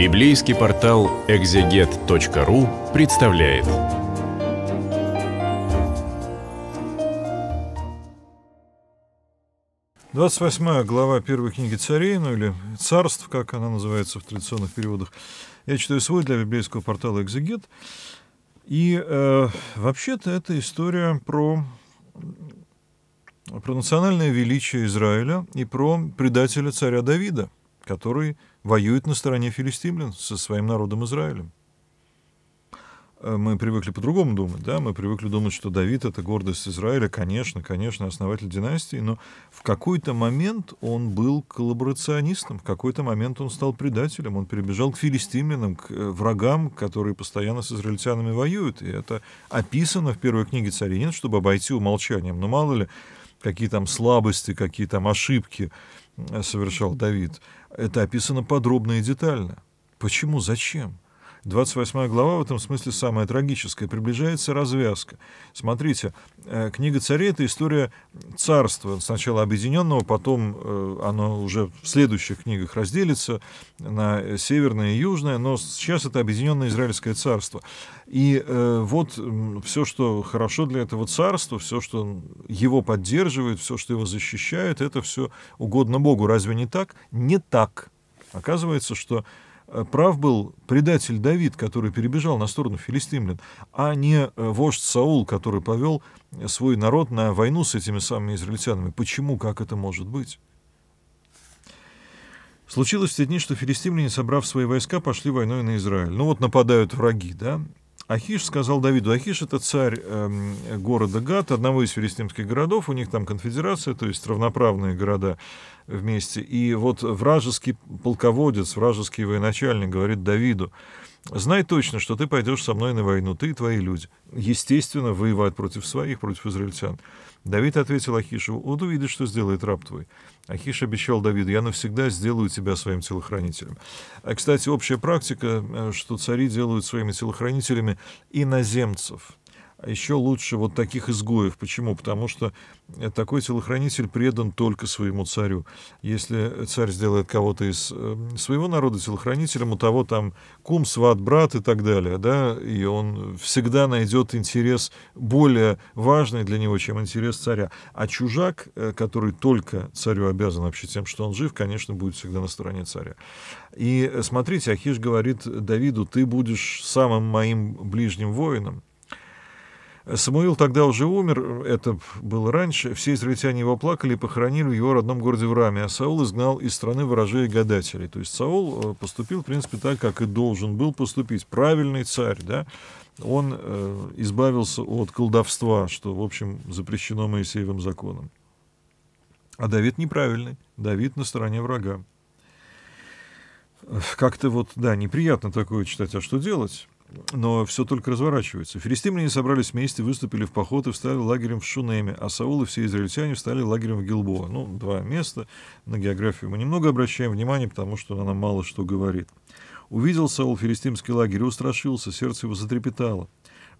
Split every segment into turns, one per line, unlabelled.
Библейский портал экзегет.ру представляет. Двадцать восьмая глава первой книги царей, ну или царств, как она называется в традиционных переводах, я читаю свой для библейского портала «Экзегет». И э, вообще-то это история про, про национальное величие Израиля и про предателя царя Давида – который воюет на стороне филистимлян со своим народом Израилем. Э, мы привыкли по-другому думать, да, мы привыкли думать, что Давид — это гордость Израиля, конечно, конечно, основатель династии, но в какой-то момент он был коллаборационистом, в какой-то момент он стал предателем, он перебежал к филистимлянам, к э, врагам, которые постоянно с израильтянами воюют, и это описано в первой книге царей. Нет, чтобы обойти умолчанием, но мало ли, какие там слабости, какие там ошибки э, совершал Давид. Это описано подробно и детально. Почему, зачем? 28 глава в этом смысле самая трагическая. Приближается развязка. Смотрите, э, книга царей — это история царства, сначала объединенного, потом э, оно уже в следующих книгах разделится на северное и южное, но сейчас это объединенное израильское царство. И э, вот все, что хорошо для этого царства, все, что его поддерживает, все, что его защищает, это все угодно Богу. Разве не так? Не так. Оказывается, что Э, прав был предатель Давид, который перебежал на сторону филистимлян, а не э, вождь Саул, который повел э, свой народ на войну с этими самыми израильтянами. Почему, как это может быть? Случилось в те дни, что филистимляне, собрав свои войска, пошли войной на Израиль. Ну вот нападают враги, да? Ахиш сказал Давиду, Ахиш это царь э, города Гат, одного из филистимских городов, у них там конфедерация, то есть равноправные города вместе. И вот вражеский полководец, вражеский военачальник говорит Давиду, Знай точно, что ты пойдешь со мной на войну, ты и твои люди. Естественно, воевать против своих, против израильтян. Давид ответил Ахишеву, вот увидишь, что сделает раб твой. Ахиш обещал Давиду, я навсегда сделаю тебя своим телохранителем. А, кстати, общая практика, э, что цари делают своими телохранителями иноземцев – еще лучше вот таких изгоев. Почему? Потому что э, такой телохранитель предан только своему царю. Если царь сделает кого-то из э, своего народа телохранителем, у того там кум, сват, брат и так далее, да, и он всегда найдет интерес более важный для него, чем интерес царя. А чужак, э, который только царю обязан вообще тем, что он жив, конечно, будет всегда на стороне царя. И смотрите, Ахиш говорит Давиду, ты будешь самым моим ближним воином, Самуил тогда уже умер, это было раньше, все израильтяне его плакали и похоронили в его родном городе в Раме, а Саул изгнал из страны ворожей гадателей. То есть Саул э, поступил, в принципе, так, как и должен был поступить. Правильный царь, да, он э, избавился от колдовства, что, в общем, запрещено Моисеевым законом. А Давид неправильный, Давид на стороне врага. Как-то вот, да, неприятно такое читать, а что делать? Но все только разворачивается. Филистимляне собрались вместе, выступили в поход и встали лагерем в Шунеме, а Саул и все израильтяне встали лагерем в Гилбоа. Ну, два места. На географию мы немного обращаем внимание, потому что она мало что говорит. Увидел Саул филистимский лагерь и устрашился, сердце его затрепетало.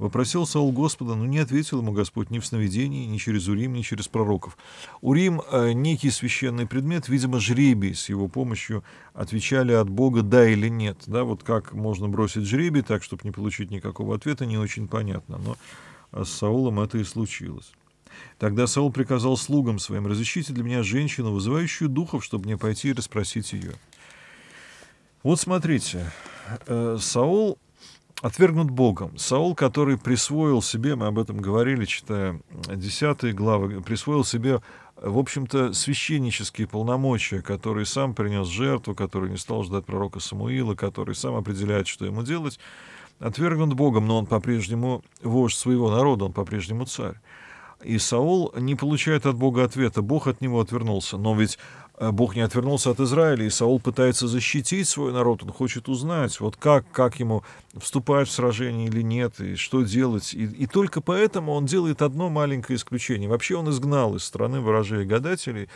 Вопросил Саул Господа, но не ответил ему Господь ни в сновидении, ни через Урим, ни через пророков. Урим э, — некий священный предмет, видимо, жребий с его помощью отвечали от Бога «да» или «нет». Да, вот как можно бросить жребий так, чтобы не получить никакого ответа, не очень понятно. Но э, с Саулом это и случилось. Тогда Саул приказал слугам своим, разыщите для меня женщину, вызывающую духов, чтобы мне пойти и расспросить ее. Вот смотрите, э, Саул отвергнут Богом. Саул, который присвоил себе, мы об этом говорили, читая 10 главы, присвоил себе, в общем-то, священнические полномочия, который сам принес жертву, который не стал ждать пророка Самуила, который сам определяет, что ему делать, отвергнут Богом, но он по-прежнему вождь своего народа, он по-прежнему царь. И Саул не получает от Бога ответа, Бог от него отвернулся. Но ведь Э, Бог не отвернулся от Израиля, и Саул пытается защитить свой народ, он хочет узнать, вот как, как ему вступать в сражение или нет, и что делать. И, и только поэтому он делает одно маленькое исключение. Вообще он изгнал из страны ворожей гадателей,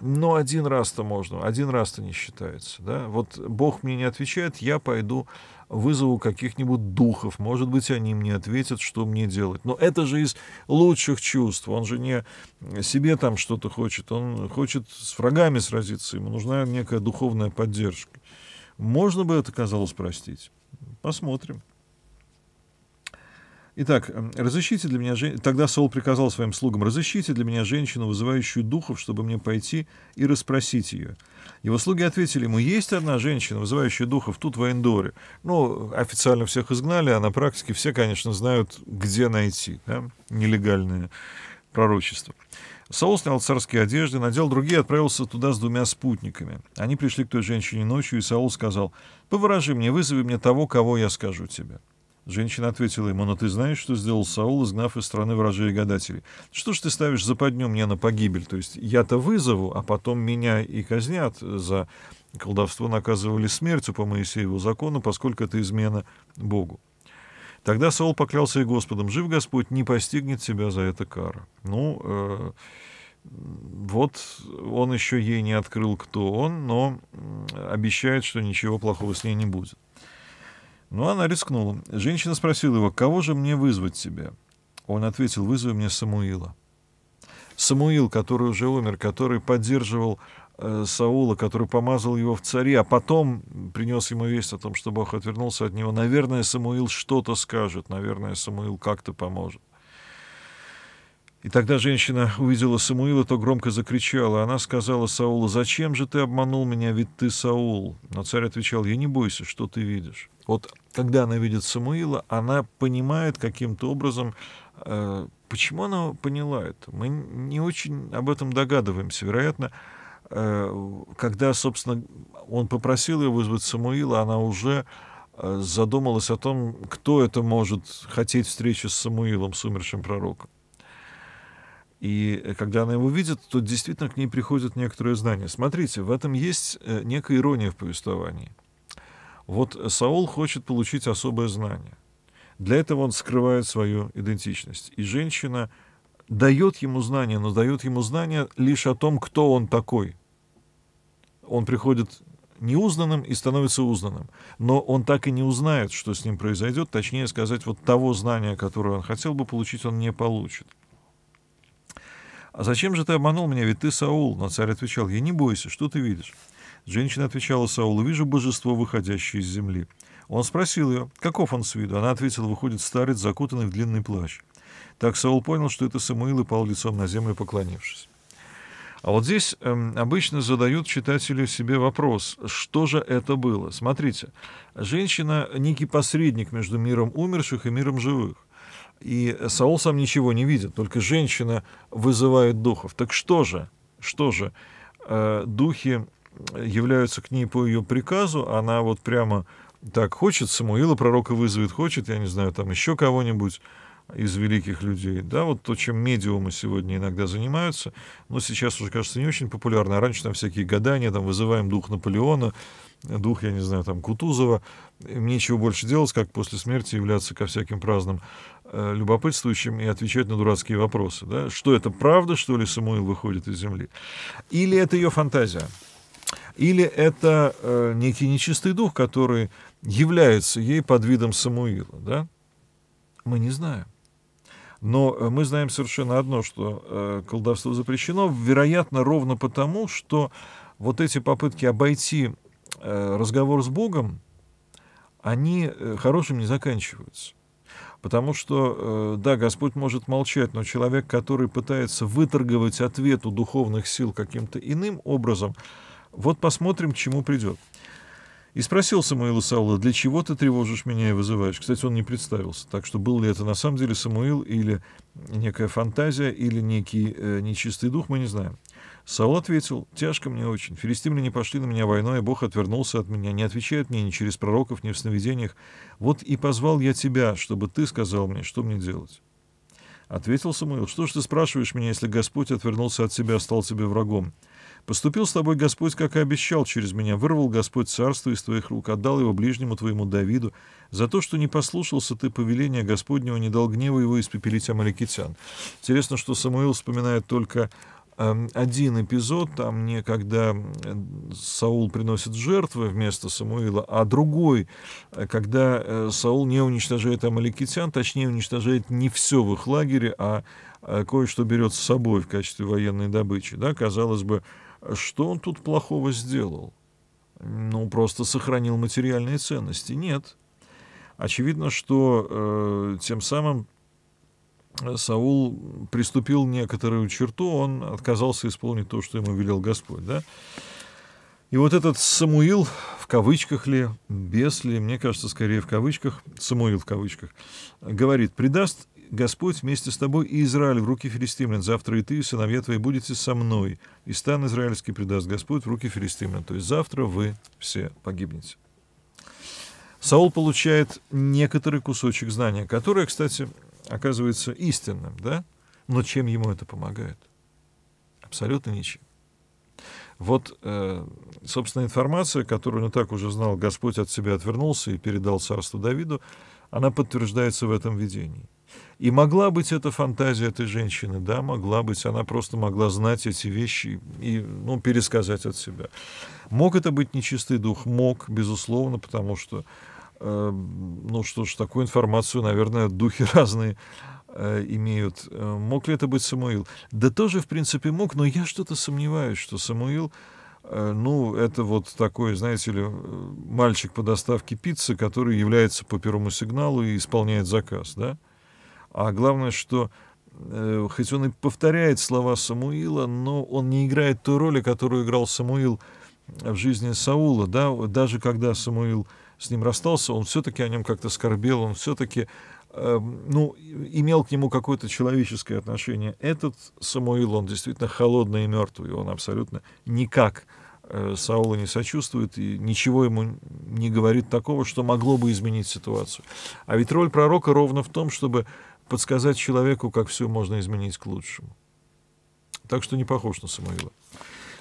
но один раз-то можно, один раз-то не считается. Да? Вот Бог мне не отвечает, я пойду вызову каких-нибудь духов. Может быть, они мне ответят, что мне делать. Но это же из лучших чувств. Он же не себе там что-то хочет. Он хочет с врагами сразиться. Ему нужна некая духовная поддержка. Можно бы это казалось простить? Посмотрим. Итак, разыщите для меня женщину. Тогда Сол приказал своим слугам, разыщите для меня женщину, вызывающую духов, чтобы мне пойти и расспросить ее. Его слуги ответили ему, есть одна женщина, вызывающая духов тут, в Эндоре. Ну, официально всех изгнали, а на практике все, конечно, знают, где найти да? нелегальное пророчество. Саул снял царские одежды, надел другие и отправился туда с двумя спутниками. Они пришли к той женщине ночью, и Саул сказал, «Поворожи мне, вызови мне того, кого я скажу тебе». Женщина ответила ему, «Но «Ну, ты знаешь, что сделал Саул, изгнав из страны вражей и гадателей? Что ж ты ставишь западню мне на погибель? То есть я-то вызову, а потом меня и казнят за колдовство наказывали смертью по Моисееву закону, поскольку это измена Богу». Тогда Саул поклялся и Господом, «Жив Господь, не постигнет тебя за это кара». Ну, э, вот он еще ей не открыл, кто он, но обещает, что ничего плохого с ней не будет. Но она рискнула. Женщина спросила его, кого же мне вызвать тебе? Он ответил, вызови мне Самуила. Самуил, который уже умер, который поддерживал э, Саула, который помазал его в цари, а потом принес ему весть о том, что Бог отвернулся от него. Наверное, Самуил что-то скажет, наверное, Самуил как-то поможет. И тогда женщина увидела Самуила, то громко закричала. Она сказала Саулу, «Зачем же ты обманул меня, ведь ты Саул?» Но царь отвечал, «Я не бойся, что ты видишь». Вот когда она видит Самуила, она понимает каким-то образом, э, почему она поняла это. Мы не очень об этом догадываемся. Вероятно, э, когда, собственно, он попросил ее вызвать Самуила, она уже э, задумалась о том, кто это может хотеть встречи с Самуилом, с умершим пророком. И когда она его видит, то действительно к ней приходит некоторое знание. Смотрите, в этом есть э, некая ирония в повествовании — вот Саул хочет получить особое знание. Для этого он скрывает свою идентичность. И женщина дает ему знание, но дает ему знание лишь о том, кто он такой. Он приходит неузнанным и становится узнанным. Но он так и не узнает, что с ним произойдет. Точнее сказать, вот того знания, которое он хотел бы получить, он не получит. «А зачем же ты обманул меня? Ведь ты Саул». Но царь отвечал, «Я не бойся, что ты видишь?» Женщина отвечала Саулу, «Вижу божество, выходящее из земли». Он спросил ее, каков он с виду. Она ответила, выходит старец, закутанный в длинный плащ. Так Саул понял, что это Самуил и пал лицом на землю, поклонившись. А вот здесь э, обычно задают читателю себе вопрос, что же это было. Смотрите, женщина — некий посредник между миром умерших и миром живых. И Саул сам ничего не видит, только женщина вызывает духов. Так что же? Что же? Э, духи являются к ней по ее приказу, она вот прямо так хочет, Самуила пророка вызовет, хочет, я не знаю, там еще кого-нибудь из великих людей. Да, вот то, чем медиумы сегодня иногда занимаются, но сейчас уже, кажется, не очень популярно. А раньше там всякие гадания, там вызываем дух Наполеона, дух, я не знаю, там Кутузова. Им нечего больше делать, как после смерти являться ко всяким праздным э, любопытствующим и отвечать на дурацкие вопросы. Да? Что это правда, что ли Самуил выходит из земли? Или это ее фантазия? Или это э, некий нечистый дух, который является ей под видом Самуила, да? Мы не знаем. Но э, мы знаем совершенно одно, что э, колдовство запрещено, вероятно, ровно потому, что вот эти попытки обойти э, разговор с Богом, они э, хорошим не заканчиваются. Потому что, э, да, Господь может молчать, но человек, который пытается выторговать ответ у духовных сил каким-то иным образом, вот посмотрим, к чему придет. И спросил Самуила Саула, для чего ты тревожишь меня и вызываешь? Кстати, он не представился. Так что был ли это на самом деле Самуил или некая фантазия, или некий э, нечистый дух, мы не знаем. Саул ответил, тяжко мне очень. Филистимляне не пошли на меня войной, и а Бог отвернулся от меня, не отвечает мне ни через пророков, ни в сновидениях. Вот и позвал я тебя, чтобы ты сказал мне, что мне делать. Ответил Самуил, что ж ты спрашиваешь меня, если Господь отвернулся от тебя, стал тебе врагом? Поступил с тобой Господь, как и обещал, через меня вырвал Господь царство из твоих рук, отдал его ближнему твоему Давиду. За то, что не послушался ты повеления Господнего, не дал гнева его испепелить амаликитян». Интересно, что Самуил вспоминает только эм, один эпизод, там не когда Саул приносит жертвы вместо Самуила, а другой, э, когда э, Саул не уничтожает амаликитян, точнее уничтожает не все в их лагере, а э, кое-что берет с собой в качестве военной добычи. Да, казалось бы, а что он тут плохого сделал? Ну, просто сохранил материальные ценности. Нет. Очевидно, что э, тем самым э, Саул приступил некоторую черту, он отказался исполнить то, что ему велел Господь, да? И вот этот Самуил, в кавычках ли, без ли, мне кажется, скорее в кавычках, Самуил в кавычках, говорит, предаст Господь вместе с тобой и Израиль в руки филистимлян. Завтра и ты, и сыновья твои, будете со мной. И стан израильский предаст Господь в руки филистимлян. То есть завтра вы все погибнете. Саул получает некоторый кусочек знания, которое, кстати, оказывается истинным, да? Но чем ему это помогает? Абсолютно ничем. Вот, э, собственно, информация, которую он и так уже знал, Господь от себя отвернулся и передал царству Давиду, она подтверждается в этом видении. И могла быть эта фантазия этой женщины, да, могла быть. Она просто могла знать эти вещи и, ну, пересказать от себя. Мог это быть нечистый дух? Мог, безусловно, потому что, э, ну что ж, такую информацию, наверное, духи разные э, имеют. Мог ли это быть Самуил? Да тоже, в принципе, мог, но я что-то сомневаюсь, что Самуил э, ну, это вот такой, знаете ли, э, мальчик по доставке пиццы, который является по первому сигналу и исполняет заказ, да? А главное, что э, хоть он и повторяет слова Самуила, но он не играет ту роль которую играл Самуил э, в жизни Саула. Да? Даже когда Самуил с ним расстался, он все-таки о нем как-то скорбел, он все-таки э, эм, ну, имел к нему какое-то человеческое отношение. Этот Самуил, он действительно холодный и мертвый, он абсолютно никак э, Саула не сочувствует и ничего ему не говорит такого, что могло бы изменить ситуацию. А ведь роль пророка ровно в том, чтобы подсказать человеку, как все можно изменить к лучшему. Так что не похож на Самуила.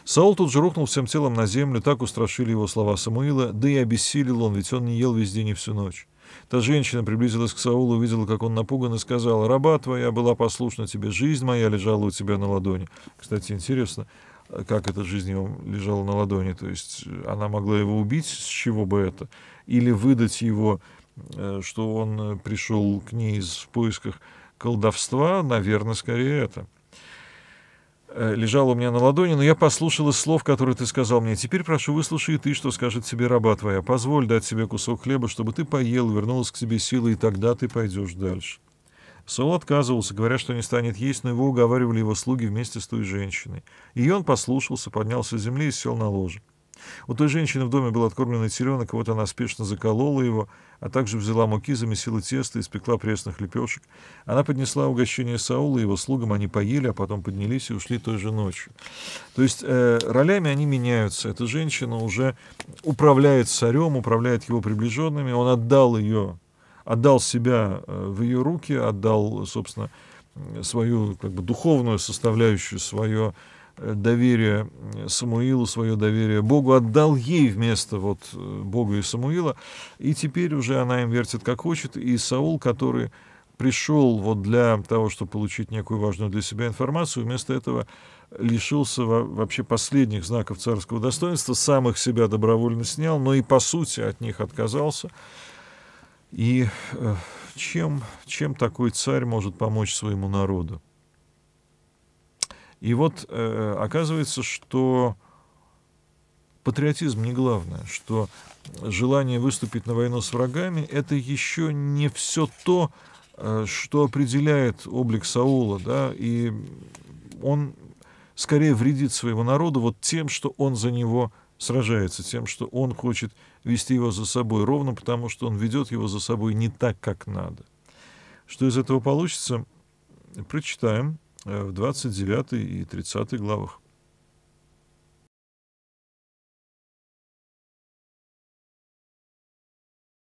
Саул тут же рухнул всем телом на землю, так устрашили его слова Самуила, да и обессилел он, ведь он не ел весь день и всю ночь. Та женщина приблизилась к Саулу, увидела, как он напуган, и сказала, «Раба твоя была послушна тебе, жизнь моя лежала у тебя на ладони». Кстати, интересно, как эта жизнь его лежала на ладони, то есть она могла его убить, с чего бы это, или выдать его Э, что он э, пришел к ней в поисках колдовства, наверное, скорее это. Э, Лежал у меня на ладони, но я послушала слов, которые ты сказал мне. Теперь прошу, выслушай и ты, что скажет тебе раба твоя. Позволь дать себе кусок хлеба, чтобы ты поел, вернулась к себе силы и тогда ты пойдешь дальше. Сол отказывался, говоря, что не станет есть, но его уговаривали его слуги вместе с той женщиной. И он послушался, поднялся с земли и сел на ложе. У той женщины в доме был откормленный теленок, вот она спешно заколола его, а также взяла муки, замесила тесто, и испекла пресных лепешек. Она поднесла угощение Саула, его слугам они поели, а потом поднялись и ушли той же ночью. То есть э, ролями они меняются. Эта женщина уже управляет царем, управляет его приближенными. Он отдал ее, отдал себя э, в ее руки, отдал, собственно, свою как бы, духовную составляющую, свое доверие Самуилу, свое доверие Богу, отдал ей вместо вот э, Бога и Самуила, и теперь уже она им вертит как хочет, и Саул, который пришел вот для того, чтобы получить некую важную для себя информацию, вместо этого лишился вообще последних знаков царского достоинства, самых себя добровольно снял, но и по сути от них отказался. И э, чем, чем такой царь может помочь своему народу? И вот э, оказывается, что патриотизм не главное, что желание выступить на войну с врагами — это еще не все то, э, что определяет облик Саула, да, и он скорее вредит своего народу вот тем, что он за него сражается, тем, что он хочет вести его за собой, ровно потому, что он ведет его за собой не так, как надо. Что из этого получится, прочитаем. Э, в 29 и 30 главах.